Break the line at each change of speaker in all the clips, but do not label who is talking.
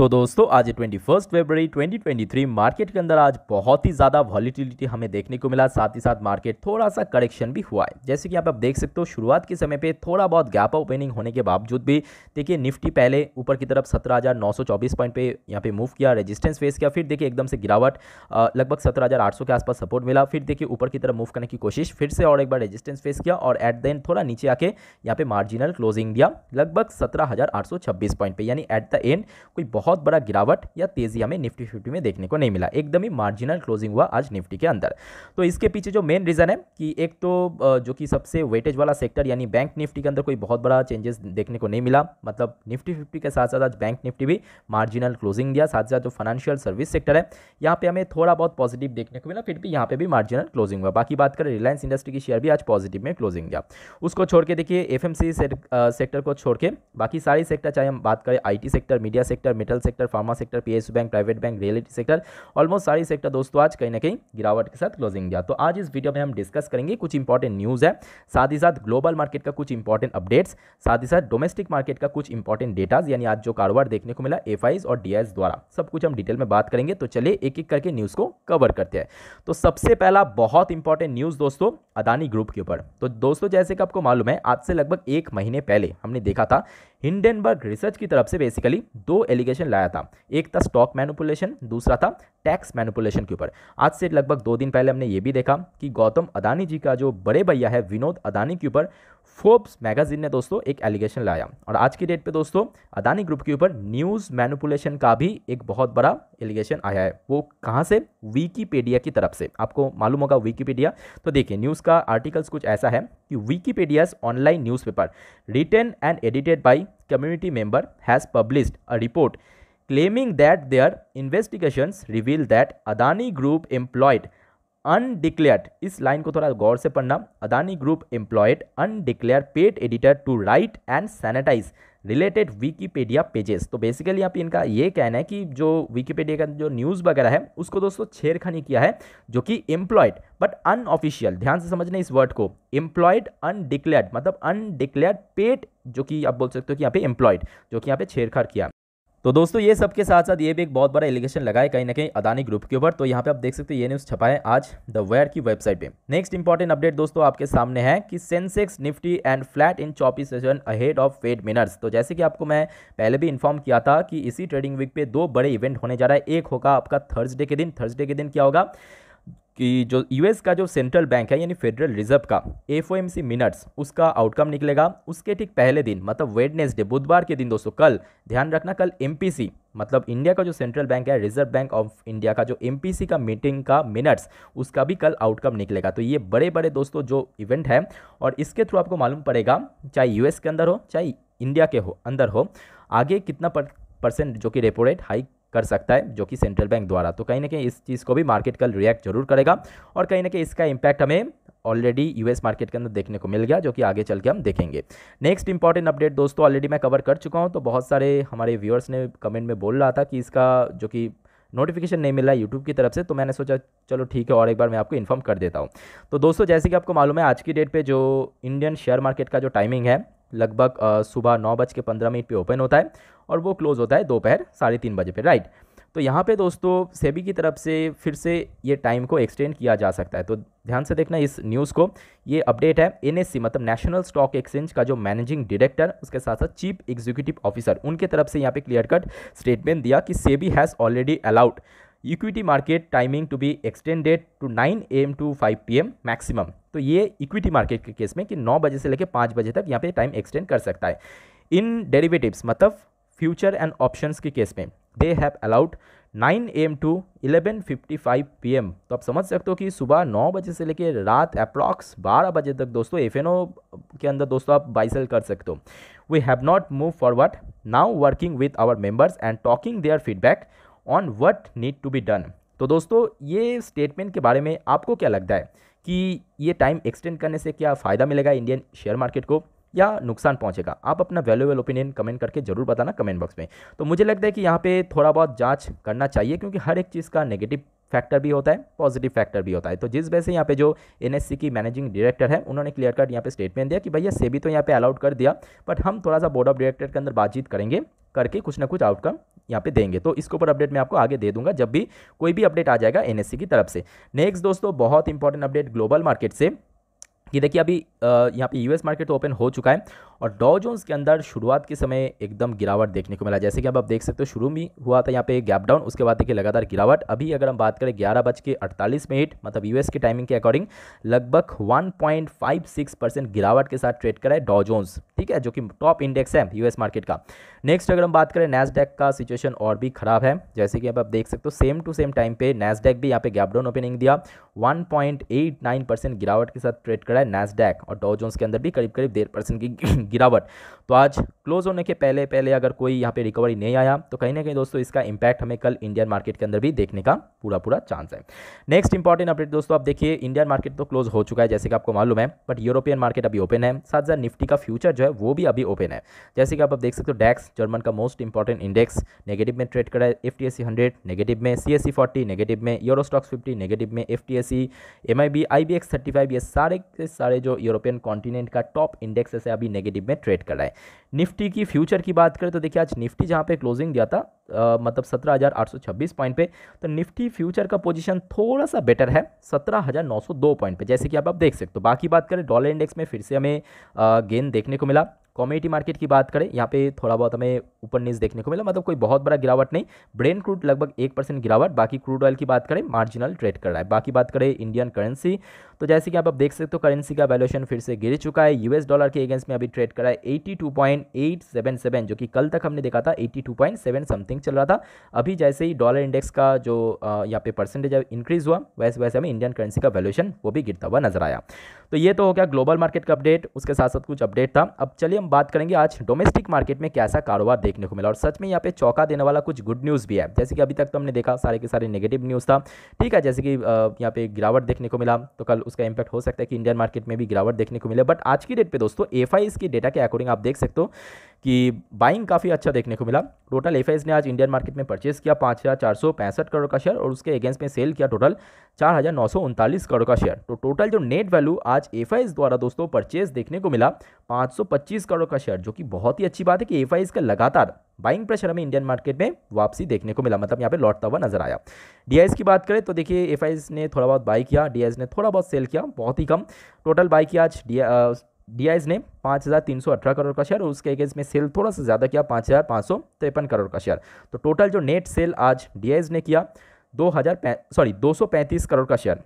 तो दोस्तों आज twenty first February twenty twenty three market के अंदर आज बहुत ही ज़्यादा वॉलीटिलिटी हमें देखने को मिला साथ ही साथ मार्केट थोड़ा सा करेक्शन भी हुआ है जैसे कि आप अब देख सकते हो शुरुआत के समय पे थोड़ा बहुत गैप ओपनिंग होने के बावजूद भी देखिए निफ्टी पहले ऊपर की तरफ सत्रह पॉइंट पे यहाँ पे मूव किया रजिस्टेंस फेस किया फिर देखिए एकदम से गिरावट लगभग सत्रह के आसपास सपोर्ट मिला फिर देखिए ऊपर की तरफ मूव करने की कोशिश फिर से और एक बार रजिस्टेंस फेस किया और एट द एंड थोड़ा नीचे आके यहाँ पे मार्जिनल क्लोजिंग दिया लगभग सत्रह पॉइंट पे यानी एट द एंड कोई बहुत बहुत बड़ा गिरावट या तेजी हमें निफ्टी फिफ्टी में देखने को नहीं मिला एकदम ही मार्जिनल क्लोजिंग हुआ आज निफ्टी के अंदर तो इसके पीछे जो मेन रीज़न है कि एक तो जो कि सबसे वेटेज वाला सेक्टर यानी बैंक निफ्टी के अंदर कोई बहुत बड़ा चेंजेस देखने को नहीं मिला मतलब निफ्टी फिफ्टी के साथ साथ आज बैंक निफ्टी भी मार्जिनल क्लोजिंग दिया साथ साथ जो फाइनेंशियल सर्विस सेक्टर है यहाँ पे हमें थोड़ा बहुत पॉजिटिव देखने को मिला फिर भी यहाँ पे भी मार्जिनल क्लोजिंग हुआ बाकी बात करें रिलायंस इंडस्ट्री की शेयर भी आज पॉजिटिव में क्लोजिंग दिया उसको छोड़ के देखिए एफ सेक्टर को छोड़ के बाकी सारी सेक्टर चाहे हम बात करें I sector media sector metal medical sector pharma sector P bank private bank realty sector almost सारी सेक्टर दोस्तों आज कहीं ना कहीं गिरावट के साथ क्लोजिंग दिया तो आज इस वीडियो में हम डिस्कस करेंगे कुछ इंपॉर्टेंट न्यूज़ है साथ ही साथ ग्लोबल मार्केट का कुछ इंपॉर्टेंट अपडेट्स साथ ही साथ डोमेस्टिक मार्केट का कुछ इंपॉर्टेंट डेटाज यानी आज जो कारोबार देखने को मिला एफ और डी द्वारा सब कुछ हम डिटेल में बात करेंगे तो चलिए एक एक करके न्यूज़ को कवर करते हैं तो सबसे पहला बहुत इंपॉर्टेंट न्यूज़ दोस्तों अदानी ग्रुप के ऊपर तो दोस्तों जैसे कि आपको मालूम है आज से लगभग एक महीने पहले हमने देखा था हिंडनबर्ग रिसर्च की तरफ से बेसिकली दो एलिगेशन लाया था एक था स्टॉक मैनुपुलेशन दूसरा था टैक्स मैनुपुलेशन के ऊपर आज से लगभग दो दिन पहले हमने ये भी देखा कि गौतम अदानी जी का जो बड़े भैया है विनोद अदानी के ऊपर फोर्ब्स मैगजीन ने दोस्तों एक एलिगेशन लाया और आज की डेट पे दोस्तों अदानी ग्रुप के ऊपर न्यूज़ मैनुपुलेशन का भी एक बहुत बड़ा एलिगेशन आया है वो कहाँ से विकीपीडिया की तरफ से आपको मालूम होगा विकीपीडिया तो देखिए न्यूज़ का आर्टिकल्स कुछ ऐसा है कि Wikipedia's online newspaper written and edited by community member has published a report claiming that their investigation reveal that Adani group employed undeclared इस लाइन को थोड़ा गौर से पढ़ना Adani group employed undeclared paid editor to write and sanitise related Wikipedia pages तो basically यहाँ पे इनका ये कहना है कि जो विकीपीडिया का जो न्यूज़ वगैरह है उसको दोस्तों छेड़खानी किया है जो कि एम्प्लॉयड बट अनऑफिशियल ध्यान से समझना इस वर्ड को एम्प्लॉयड अनडिक्लेयर्ड मतलब अनडिक्लेयर्ड पेड जो कि आप बोल सकते हो कि यहाँ पे एम्प्लॉयड जो कि यहाँ पे छेड़खाड़ किया तो दोस्तों ये सब के साथ साथ ये भी एक बहुत बड़ा एलिगेशन लगा है कहीं ना कहीं अदानी ग्रुप के ऊपर तो यहाँ पे आप देख सकते हैं ये न्यूज़ छपा है आज द वेयर की वेबसाइट पे नेक्स्ट इंपॉर्टेंट अपडेट दोस्तों आपके सामने है कि Sensex Nifty end flat in choppy session ahead of Fed minutes तो जैसे कि आपको मैं पहले भी इन्फॉर्म किया था कि इसी ट्रेडिंग वीक पे दो बड़े इवेंट होने जा रहा है एक होगा आपका थर्सडे के दिन थर्सडे के दिन क्या होगा कि जो यूएस का जो सेंट्रल बैंक है यानी फेडरल रिजर्व का एफ मिनट्स उसका आउटकम निकलेगा उसके ठीक पहले दिन मतलब वेडनेसडे बुधवार के दिन दोस्तों कल ध्यान रखना कल एम मतलब इंडिया का जो सेंट्रल बैंक है रिजर्व बैंक ऑफ इंडिया का जो एम का मीटिंग का मिनट्स उसका भी कल आउटकम निकलेगा तो ये बड़े बड़े दोस्तों जो इवेंट है और इसके थ्रू आपको मालूम पड़ेगा चाहे यूएस के अंदर हो चाहे इंडिया के हो अंदर हो आगे कितना परसेंट जो कि रेपो रेट हाइक कर सकता है जो कि सेंट्रल बैंक द्वारा तो कहीं ना कहीं इस चीज़ को भी मार्केट कल रिएक्ट जरूर करेगा और कहीं ना कहीं इसका इम्पैक्ट हमें ऑलरेडी यूएस मार्केट के अंदर देखने को मिल गया जो कि आगे चल के हम देखेंगे नेक्स्ट इंपॉर्टेंट अपडेट दोस्तों ऑलरेडी मैं कवर कर चुका हूँ तो बहुत सारे हमारे व्यूअर्स ने कमेंट में बोल रहा था कि इसका जो कि नोटिफिकेशन नहीं मिला यूट्यूब की तरफ से तो मैंने सोचा चलो ठीक है और एक बार मैं आपको इन्फॉर्म कर देता हूँ तो दोस्तों जैसे कि आपको मालूम है आज की डेट पर जो इंडियन शेयर मार्केट का जो टाइमिंग है लगभग सुबह नौ बज के पंद्रह मिनट पे ओपन होता है और वो क्लोज़ होता है दोपहर साढ़े तीन बजे पे राइट तो यहाँ पे दोस्तों सेबी की तरफ से फिर से ये टाइम को एक्सटेंड किया जा सकता है तो ध्यान से देखना इस न्यूज़ को ये अपडेट है एन मतलब नेशनल स्टॉक एक्सचेंज का जो मैनेजिंग डायरेक्टर उसके साथ साथ चीफ एग्जीक्यूटिव ऑफिसर उनके तरफ से यहाँ पर क्लियर कट स्टेटमेंट दिया कि SEBI has already allowed equity market timing to be extended to 9 am to 5 pm maximum तो ये इक्विटी मार्केट के केस में कि 9 बजे से लेकर 5 बजे तक यहाँ पे टाइम एक्सटेंड कर सकता है इन डेरिवेटिव्स मतलब फ्यूचर एंड ऑप्शंस के केस में they have allowed 9 am to 11:55 am तो आप समझ सकते हो कि सुबह 9 बजे से लेकर रात अप्रॉक्स 12 बजे तक दोस्तों एफ के अंदर दोस्तों आप बाइसेल कर सकते हो we have not move forward now working with our members and talking their feedback on what need to be done तो दोस्तों ये स्टेटमेंट के बारे में आपको क्या लगता है कि ये टाइम एक्सटेंड करने से क्या फ़ायदा मिलेगा इंडियन शेयर मार्केट को या नुकसान पहुंचेगा आप अपना वैल्यूएबल ओपिनियन कमेंट करके जरूर बताना कमेंट बॉक्स में तो मुझे लगता है कि यहाँ पे थोड़ा बहुत जांच करना चाहिए क्योंकि हर एक चीज़ का नेगेटिव फैक्टर भी होता है पॉजिटिव फैक्टर भी होता है तो जिस वजह से यहाँ पे जो एन की मैनेजिंग डायरेक्टर है उन्होंने क्लियर कट यहाँ पे स्टेटमेंट दिया कि भैया सेबी तो यहाँ पे अलाउड कर दिया बट हम थोड़ा सा बोर्ड ऑफ डायरेक्टर के अंदर बातचीत करेंगे करके कुछ ना कुछ आउटकम यहाँ पे देंगे तो इसके ऊपर अपडेट मैं आपको आगे दे दूंगा जब भी कोई भी अपडेट आ जाएगा एन की तरफ से नेक्स्ट दोस्तों बहुत इंपॉर्टेंट अपडेट ग्लोबल मार्केट से कि देखिए अभी यहाँ पे यूएस मार्केट तो ओपन हो चुका है और डॉ जोन्स के अंदर शुरुआत के समय एकदम गिरावट देखने को मिला जैसे कि अब आप देख सकते हो शुरू में हुआ था यहाँ पे गैप डाउन उसके बाद देखिए लगातार गिरावट अभी अगर हम बात करें ग्यारह बज के अड़तालीस मिनट मतलब यूएस के टाइमिंग के अकॉर्डिंग लगभग 1.56 परसेंट गिरावट के साथ ट्रेड करा है डॉ जोन्स ठीक है जो कि टॉप इंडेक्स है यूएस मार्केट का नेक्स्ट अगर हम बात करें नैसडेक का सिचुएशन और भी खराब है जैसे कि अब आप देख सकते हो सेम टू सेम टाइम पे नैसडेक भी यहाँ पे गैप डाउन ओपनिंग दिया वन परसेंट गिरावट के साथ ट्रेड करा है और डाउ जोन्स के अंदर भी करीब करीब डेढ़ परसेंट की गिरावट तो आज क्लोज होने के पहले पहले अगर कोई यहाँ पे रिकवरी नहीं आया तो कहीं ना कहीं दोस्तों इसका इंपैक्ट हमें कल इंडियन मार्केट के अंदर भी देखने का पूरा पूरा चांस है नेक्स्ट इंपॉर्टेंट अपडेट दोस्तों आप देखिए इंडियन मार्केट तो क्लोज हो चुका है जैसे कि आपको मालूम है बट यूरोपियन मार्केट अभी ओपन है साथ साथ निफ्टी का फ्यूचर जो है वो भी अभी ओपन है जैसे कि आप, देख सकते हो डैक्स जर्मन का मोस्ट इंपॉर्टेंट इंडेक्स नेगेटिव में ट्रेड करा है F T S E hundred negative में C S C forty negative में यूरो स्टॉक्स फिफ्टी नेगेटिव में F T S E M I B I B X thirty five ये सारे के सारे जो यूरोप यूरोपियन कॉन्टिनेंट का टॉप इंडेक्स ऐसे अभी नेगेटिव में ट्रेड कर रहा है निफ्टी की फ्यूचर की बात करें तो देखिए आज निफ्टी जहाँ पे क्लोजिंग दिया था आ, मतलब 17,826 पॉइंट पे तो निफ्टी फ्यूचर का पोजीशन थोड़ा सा बेटर है 17,902 पॉइंट पे जैसे कि आप आप देख सकते हो बाकी बात करें डॉलर इंडेक्स में फिर से हमें गेन देखने को मिला कॉमेडी मार्केट की बात करें यहाँ पे थोड़ा बहुत हमें ऊपर नीचे देखने को मिला मतलब कोई बहुत बड़ा गिरावट नहीं ब्रेन क्रूड लगभग एक परसेंट गिरावट बाकी क्रूड ऑयल की बात करें मार्जिनल ट्रेड कर रहा है बाकी बात करें इंडियन करेंसी तो जैसे कि आप, आप देख सकते हो करेंसी का वैल्यूशन फिर से गिर चुका है यूएस डॉलर के अगेंस्ट में अभी ट्रेड करा है एटी जो कि कल तक हमने देखा था 82.7 समथिंग चल रहा था अभी जैसे ही डॉलर इंडेक्स का जो यहाँ पे परसेंटेज इंक्रीज हुआ वैसे वैसे हमें इंडियन करेंसी का वैल्यूशन वो भी गिरता हुआ नजर आया तो ये तो हो गया ग्लोबल मार्केट का अपडेट उसके साथ साथ कुछ अपडेट था अब चलिए हम बात करेंगे आज डोमेस्टिक मार्केट में कैसा कारोबार देखने को मिला और सच में यहाँ पे चौका देने वाला कुछ गुड न्यूज़ भी है जैसे कि अभी तक तो हमने देखा सारे के सारे नेगेटिव न्यूज़ था ठीक है जैसे कि यहाँ पे गिरावट देखने को मिला तो कल उसका इंपैक्ट हो सकता है कि इंडियन मार्केट में भी गिरावट देखने को मिले बट आज की डेट पर दोस्तों एफ इसकी डेटा के अकॉर्डिंग आप देख सकते हो कि बाइंग काफ़ी अच्छा देखने को मिला टोटल एफ ने आज इंडियन मार्केट में परचेस किया पाँच हज़ार चार सौ पैंसठ करोड़ का शेयर और उसके अगेंस्ट में सेल किया टोटल चार हज़ार नौ सौ उनतालीस करोड़ का शेयर तो टोटल जो नेट वैल्यू आज एफ द्वारा दोस्तों परचेस देखने को मिला पाँच सौ पच्चीस करोड़ का शेयर जो कि बहुत ही अच्छी बात है कि एफ का लगातार बाइंग प्रेशर हमें इंडियन मार्केट में वापसी देखने को मिला मतलब यहाँ पे लौटता हुआ नजर आया डी की बात करें तो देखिए एफ ने थोड़ा बहुत बाई किया डी ने थोड़ा बहुत सेल किया बहुत ही कम टोटल बाई किया आज दिया इसने पाँच हज़ार तीन सौ अठारह करोड़ का शेयर और उसके अगेंस्ट में सेल थोड़ा सा ज़्यादा किया पाँच हज़ार पाँच सौ तिरपन करोड़ का शेयर तो टोटल जो नेट सेल आज डी ने किया दो हज़ार सॉरी दो सौ पैंतीस करोड़ का शेयर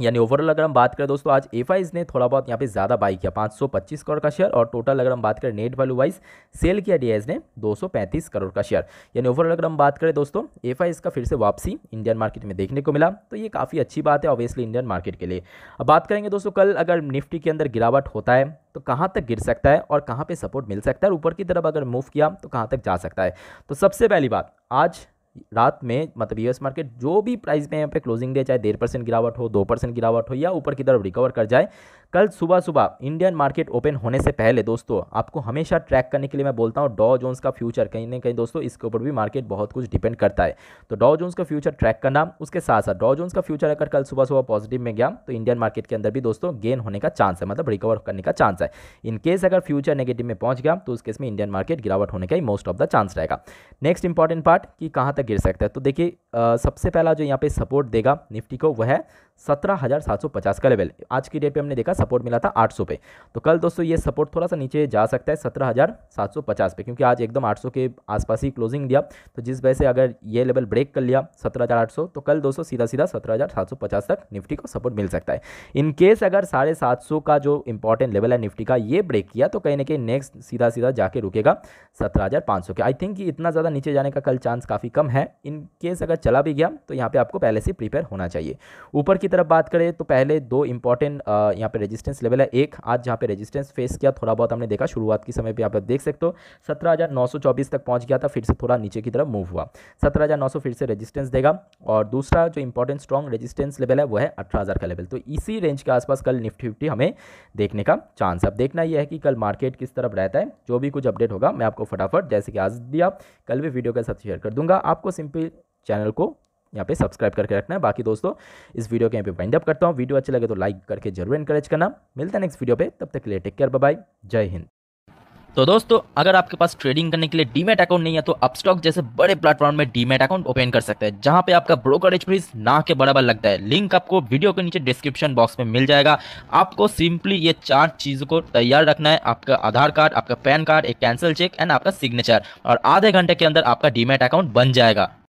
यानी ओवरऑल अगर हम बात करें दोस्तों आज एफ ने थोड़ा बहुत यहाँ पे ज़्यादा बाई किया 525 करोड़ का शेयर और टोटल अगर हम बात करें नेट वैल्यू वाइज सेल किया डी ने 235 करोड़ का शेयर यानी ओवरऑल अगर हम बात करें दोस्तों एफ का फिर से वापसी इंडियन मार्केट में देखने को मिला तो ये काफ़ी अच्छी बात है ऑब्वियसली इंडियन मार्केट के लिए अब बात करेंगे दोस्तों कल अगर निफ्टी के अंदर गिरावट होता है तो कहाँ तक गिर सकता है और कहाँ पर सपोर्ट मिल सकता है ऊपर की तरफ अगर मूव किया तो कहाँ तक जा सकता है तो सबसे पहली बात आज रात में मतलब यूएस मार्केट जो भी प्राइस में यहाँ पे क्लोजिंग डे चाहे डेढ़ परसेंट गिरावट हो दो परसेंट गिरावट हो या ऊपर की तरफ रिकवर कर जाए कल सुबह सुबह इंडियन मार्केट ओपन होने से पहले दोस्तों आपको हमेशा ट्रैक करने के लिए मैं बोलता हूँ डॉ जोन्स का फ्यूचर कहीं ना कहीं दोस्तों इसके ऊपर भी मार्केट बहुत कुछ डिपेंड करता है तो डॉ जोन्स का फ्यूचर ट्रैक करना उसके साथ साथ डॉ जोन्स का फ्यूचर अगर कल सुबह सुबह पॉजिटिव में गया तो इंडियन मार्केट के अंदर भी दोस्तों गेन होने का चांस है मतलब रिकवर करने का चांस है इनकेस अगर फ्यूचर नेगेटिव में पहुंच गया तो उसके इसमें में इंडियन मार्केट गिरावट होने का ही मोस्ट ऑफ द चांस रहेगा नेक्स्ट इंपॉर्टेंट पार्ट कि कहाँ तक गिर सकता है तो देखिए सबसे पहला जो यहाँ पे सपोर्ट देगा निफ्टी को वह है सत्रह हज़ार सात सौ पचास का लेवल आज की डेट पे हमने देखा सपोर्ट मिला था आठ सौ पे तो कल दोस्तों ये सपोर्ट थोड़ा सा नीचे जा सकता है सत्रह हज़ार सात सौ पचास पे क्योंकि आज एकदम आठ सौ के आसपास ही क्लोजिंग दिया तो जिस वजह से अगर ये लेवल ब्रेक कर लिया सत्रह हज़ार आठ सौ तो कल दोस्तों सीधा सीधा सत्रह हज़ार सात सौ पचास तक निफ्टी को सपोर्ट मिल सकता है इनकेस अगर साढ़े सात सौ का जो इंपॉर्टेंट लेवल है निफ्टी का ये ब्रेक किया तो कहीं ना कहीं नेक्स्ट सीधा सीधा जाके रुकेगा सत्रह हज़ार पाँच सौ के आई थिंक इतना ज़्यादा नीचे जाने का कल चांस काफ़ी कम है इनकेस अगर चला भी गया तो यहाँ पर आपको पहले से प्रिपेयर होना चाहिए ऊपर की तरफ बात करें तो पहले दो इंपॉर्टेंट यहाँ पे रेजिस्टेंस लेवल है एक आज जहाँ पे रेजिस्टेंस फेस किया थोड़ा बहुत हमने देखा शुरुआत के समय पे आप देख सकते हो सत्रह तक पहुँच गया था फिर से थोड़ा नीचे की तरफ मूव हुआ सत्रह फिर से रेजिस्टेंस देगा और दूसरा जो इंपॉर्टेंट स्ट्रॉन्ग रेजिस्टेंस लेवल है वो है अठारह का लेवल तो इसी रेंज के आसपास कल निफ्टी फिफ्टी हमें देखने का चांस अब देखना यह है कि कल मार्केट किस तरफ रहता है जो भी कुछ अपडेट होगा मैं आपको फटाफट जैसे कि आज दिया कल भी वीडियो के साथ शेयर कर दूंगा आपको सिंपल चैनल को यहाँ पे सब्सक्राइब करके रखना है बाकी दोस्तों इस वीडियो के यहाँ पे वाइंड अप करता हूँ वीडियो अच्छे लगे तो लाइक करके जरूर इंकरेज करना मिलता है नेक्स्ट वीडियो पे तब तक के लिए टेक केयर बाय जय हिंद तो दोस्तों अगर आपके पास ट्रेडिंग करने के लिए डीमेट अकाउंट नहीं है तो स्टॉक जैसे बड़े प्लेटफॉर्म में डीमेट अकाउंट ओपन कर सकते हैं जहां पे आपका ब्रोकरेज फीस ना के बराबर लगता है लिंक आपको वीडियो के नीचे डिस्क्रिप्शन बॉक्स में मिल जाएगा आपको सिंपली ये चार चीज़ों को तैयार रखना है आपका आधार कार्ड आपका पैन कार्ड एक कैंसिल चेक एंड आपका सिग्नेचर और आधे घंटे के अंदर आपका डीमेट अकाउंट बन जाएगा